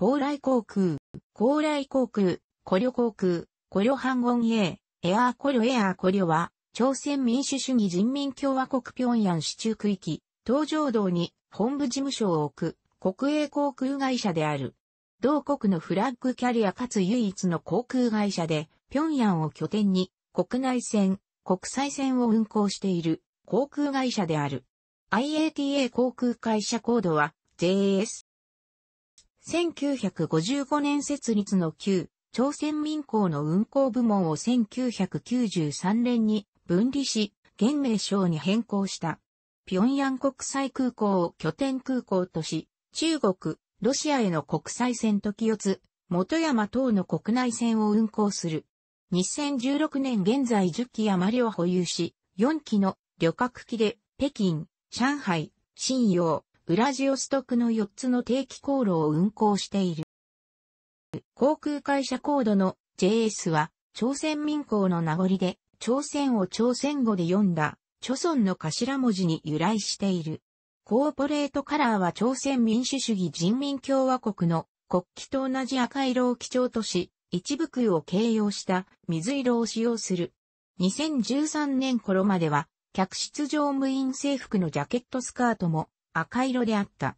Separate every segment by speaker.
Speaker 1: 高麗航空、高麗航空、古リ航空、古リ半音エー、エアー古リエアー古リは、朝鮮民主主義人民共和国平壌市中区域、東上道に本部事務所を置く国営航空会社である。同国のフラッグキャリアかつ唯一の航空会社で、平壌を拠点に国内線、国際線を運航している航空会社である。IATA 航空会社コードは JS 1955年設立の旧朝鮮民港の運航部門を1993年に分離し、現名称に変更した。平壌国際空港を拠点空港とし、中国、ロシアへの国際線と清つ、元山等の国内線を運航する。2016年現在10機余りを保有し、4機の旅客機で北京、上海、信洋、ウラジオストクの4つの定期航路を運航している。航空会社コードの JS は、朝鮮民航の名残で、朝鮮を朝鮮語で読んだ、著村の頭文字に由来している。コーポレートカラーは朝鮮民主主義人民共和国の国旗と同じ赤色を基調とし、一部空を形容した水色を使用する。2013年頃までは、客室乗務員制服のジャケットスカートも赤色であった。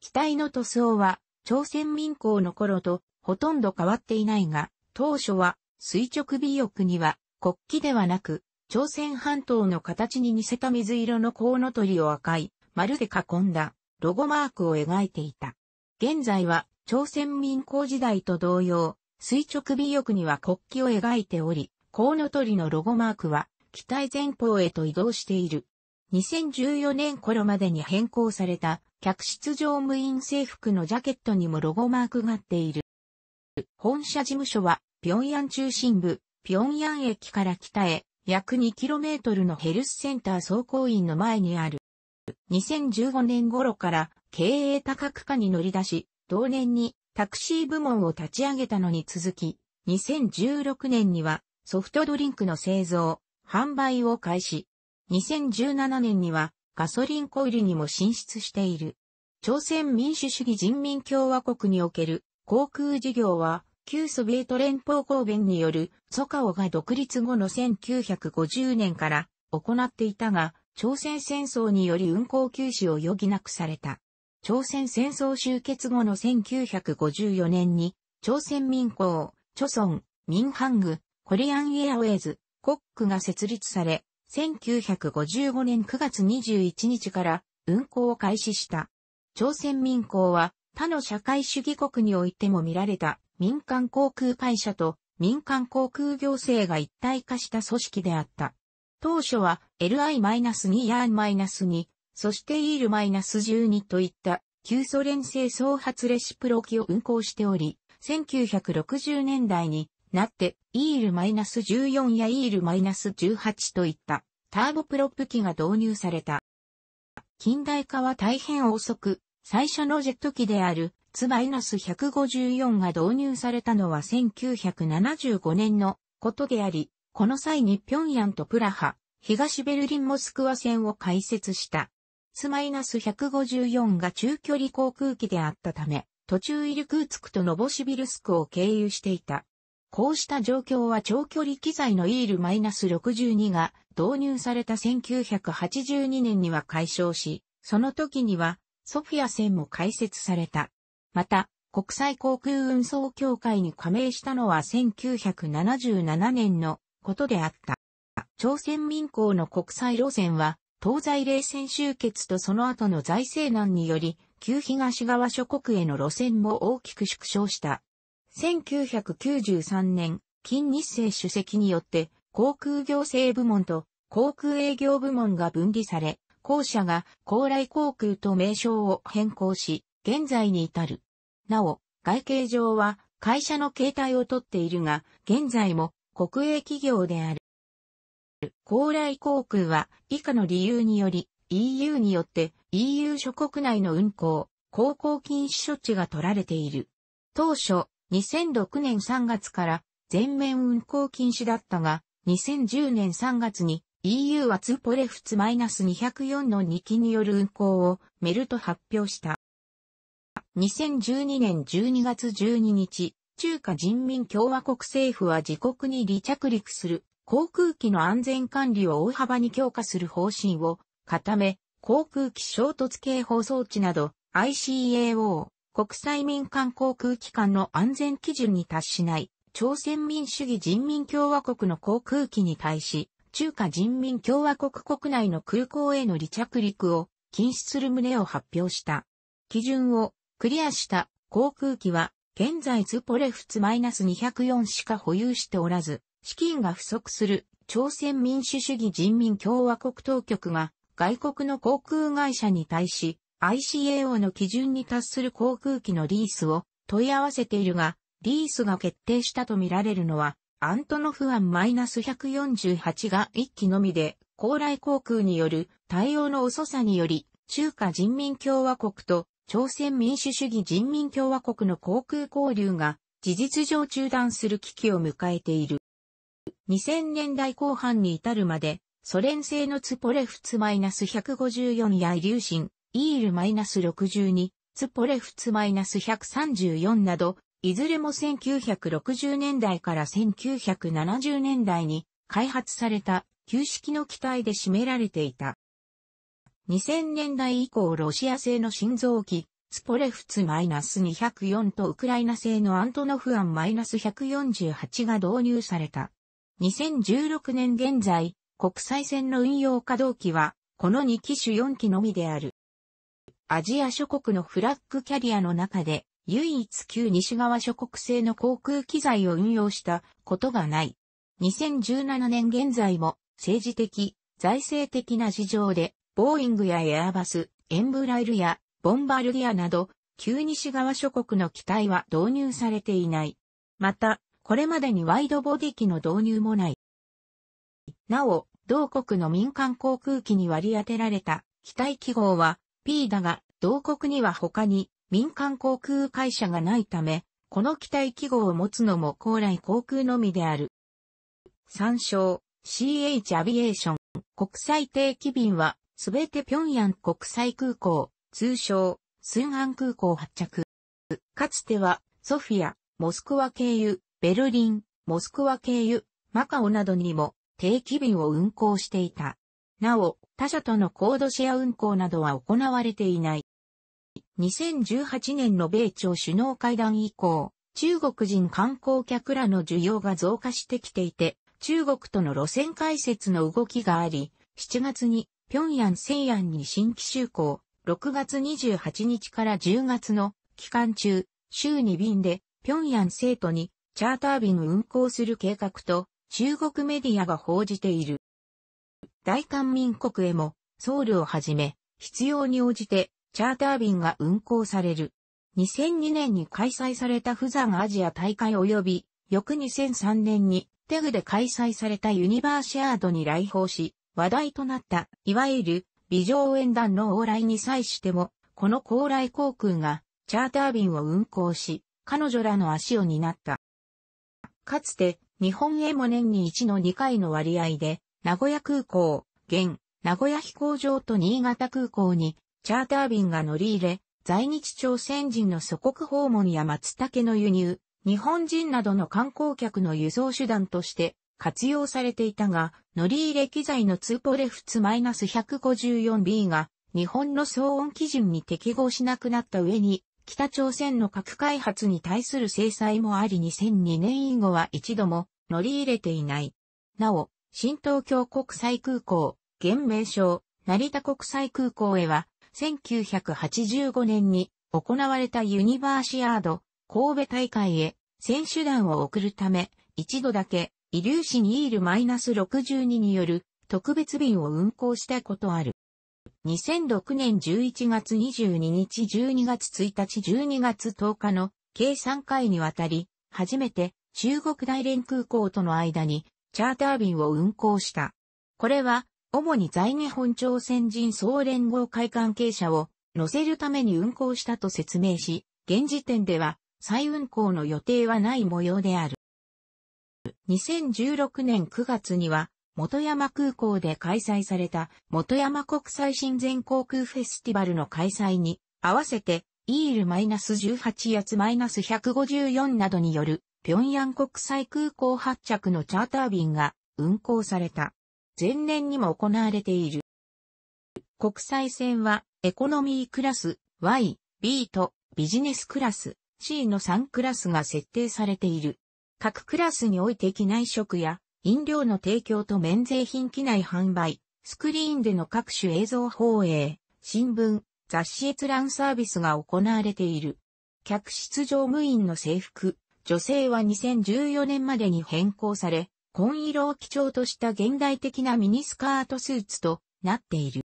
Speaker 1: 機体の塗装は朝鮮民工の頃とほとんど変わっていないが、当初は垂直尾翼には国旗ではなく、朝鮮半島の形に似せた水色のコウノトリを赤い丸で囲んだロゴマークを描いていた。現在は朝鮮民工時代と同様、垂直尾翼には国旗を描いており、コウノトリのロゴマークは機体前方へと移動している。2014年頃までに変更された客室乗務員制服のジャケットにもロゴマークがっている。本社事務所は、平壌中心部、平壌駅から北へ約 2km のヘルスセンター走行員の前にある。2015年頃から経営多角化に乗り出し、同年にタクシー部門を立ち上げたのに続き、2016年にはソフトドリンクの製造、販売を開始。2017年にはガソリン小売にも進出している。朝鮮民主主義人民共和国における航空事業は、旧ソビエト連邦公弁によるソカオが独立後の1950年から行っていたが、朝鮮戦争により運航休止を余儀なくされた。朝鮮戦争終結後の1954年に、朝鮮民港、朝鮮、民ハング、コリアンエアウェイズ、コックが設立され、1955年9月21日から運行を開始した。朝鮮民航は他の社会主義国においても見られた民間航空会社と民間航空行政が一体化した組織であった。当初は LI-2 ヤーン -2、そして EL-12 といった旧ソ連製総発レシプロ機を運行しており、1960年代になって、イール -14 やイール -18 といったターボプロップ機が導入された。近代化は大変遅く、最初のジェット機であるツマイナス154が導入されたのは1975年のことであり、この際に平壌とプラハ、東ベルリンモスクワ線を開設した。ツマイナス154が中距離航空機であったため、途中イルクーツクとノボシビルスクを経由していた。こうした状況は長距離機材のイール6 2が導入された1982年には解消し、その時にはソフィア線も開設された。また、国際航空運送協会に加盟したのは1977年のことであった。朝鮮民航の国際路線は、東西冷戦終結とその後の財政難により、旧東側諸国への路線も大きく縮小した。1993年、金日成主席によって、航空行政部門と航空営業部門が分離され、後者が高麗航空と名称を変更し、現在に至る。なお、外形上は会社の形態をとっているが、現在も国営企業である。高麗航空は以下の理由により EU によって EU 諸国内の運航、航行禁止処置が取られている。当初、2006年3月から全面運行禁止だったが、2010年3月に EU はツポレフツ -204 の2機による運行をメルと発表した。2012年12月12日、中華人民共和国政府は自国に離着陸する航空機の安全管理を大幅に強化する方針を固め、航空機衝突警報装置など ICAO 国際民間航空機関の安全基準に達しない、朝鮮民主義人民共和国の航空機に対し、中華人民共和国国内の空港への離着陸を禁止する旨を発表した。基準をクリアした航空機は、現在ズポレフツ -204 しか保有しておらず、資金が不足する朝鮮民主主義人民共和国当局が外国の航空会社に対し、ICAO の基準に達する航空機のリースを問い合わせているが、リースが決定したとみられるのは、アントノフアン -148 が1機のみで、高麗航空による対応の遅さにより、中華人民共和国と朝鮮民主主義人民共和国の航空交流が事実上中断する危機を迎えている。2000年代後半に至るまで、ソ連製のツポレフツ -154 やイリューシン、イール -62、ツポレフツ -134 など、いずれも1960年代から1970年代に開発された旧式の機体で占められていた。2000年代以降ロシア製の新造機、ツポレフツ -204 とウクライナ製のアントノフアン -148 が導入された。2016年現在、国際線の運用稼働機は、この2機種4機のみである。アジア諸国のフラッグキャリアの中で、唯一旧西側諸国製の航空機材を運用したことがない。2017年現在も政治的、財政的な事情で、ボーイングやエアバス、エンブライルやボンバルディアなど、旧西側諸国の機体は導入されていない。また、これまでにワイドボディ機の導入もない。なお、同国の民間航空機に割り当てられた機体記号は P だが、同国には他に民間航空会社がないため、この機体記号を持つのも高麗航空のみである。参照、CH アビエーション、国際定期便は、すべて平壌国際空港、通称、スンン空港発着。かつては、ソフィア、モスクワ経由、ベルリン、モスクワ経由、マカオなどにも定期便を運航していた。なお、他社とのコードシェア運行などは行われていない。2018年の米朝首脳会談以降、中国人観光客らの需要が増加してきていて、中国との路線開設の動きがあり、7月に平壌西安に新規就航、6月28日から10月の期間中、週に便で平壌生徒にチャーター便運行する計画と中国メディアが報じている。大韓民国へも、ソウルをはじめ、必要に応じて、チャーター便が運航される。2002年に開催された富山アジア大会及び、翌2003年に、テグで開催されたユニバーシアードに来訪し、話題となった、いわゆる、美応援団の往来に際しても、この高麗航空が、チャーター便を運航し、彼女らの足を担った。かつて、日本へも年に1の2回の割合で、名古屋空港、現、名古屋飛行場と新潟空港に、チャーター便が乗り入れ、在日朝鮮人の祖国訪問や松茸の輸入、日本人などの観光客の輸送手段として活用されていたが、乗り入れ機材の通ポレフツ -154B が日本の騒音基準に適合しなくなった上に、北朝鮮の核開発に対する制裁もあり2002年以後は一度も乗り入れていない。なお、新東京国際空港、現名称、成田国際空港へは、1985年に行われたユニバーシアード神戸大会へ選手団を送るため、一度だけ遺留子にイール -62 による特別便を運行したことある。2006年11月22日12月1日12月10日の計3回にわたり、初めて中国大連空港との間にチャーター便を運航した。これは、主に在日本朝鮮人総連合会関係者を乗せるために運航したと説明し、現時点では再運航の予定はない模様である。2016年9月には、元山空港で開催された元山国際親善航空フェスティバルの開催に合わせて、イール -18 やつ -154 などによる平壌国際空港発着のチャーター便が運航された。前年にも行われている。国際線はエコノミークラス Y、B とビジネスクラス C の3クラスが設定されている。各クラスにおいて機内食や飲料の提供と免税品機内販売、スクリーンでの各種映像放映、新聞、雑誌閲覧サービスが行われている。客室乗務員の制服、女性は2014年までに変更され、紺色を基調とした現代的なミニスカートスーツとなっている。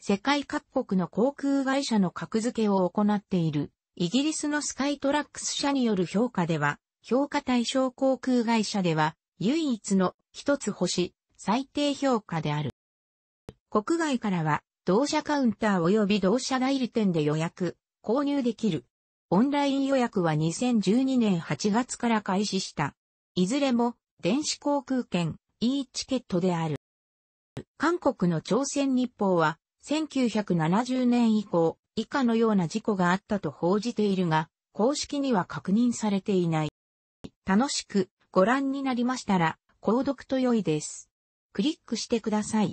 Speaker 1: 世界各国の航空会社の格付けを行っている、イギリスのスカイトラックス社による評価では、評価対象航空会社では、唯一の一つ星、最低評価である。国外からは、同社カウンター及び同社代理店で予約、購入できるオンライン予約は2012年8月から開始した。いずれも電子航空券 e チケットである。韓国の朝鮮日報は1970年以降以下のような事故があったと報じているが公式には確認されていない。楽しくご覧になりましたら購読と良いです。クリックしてください。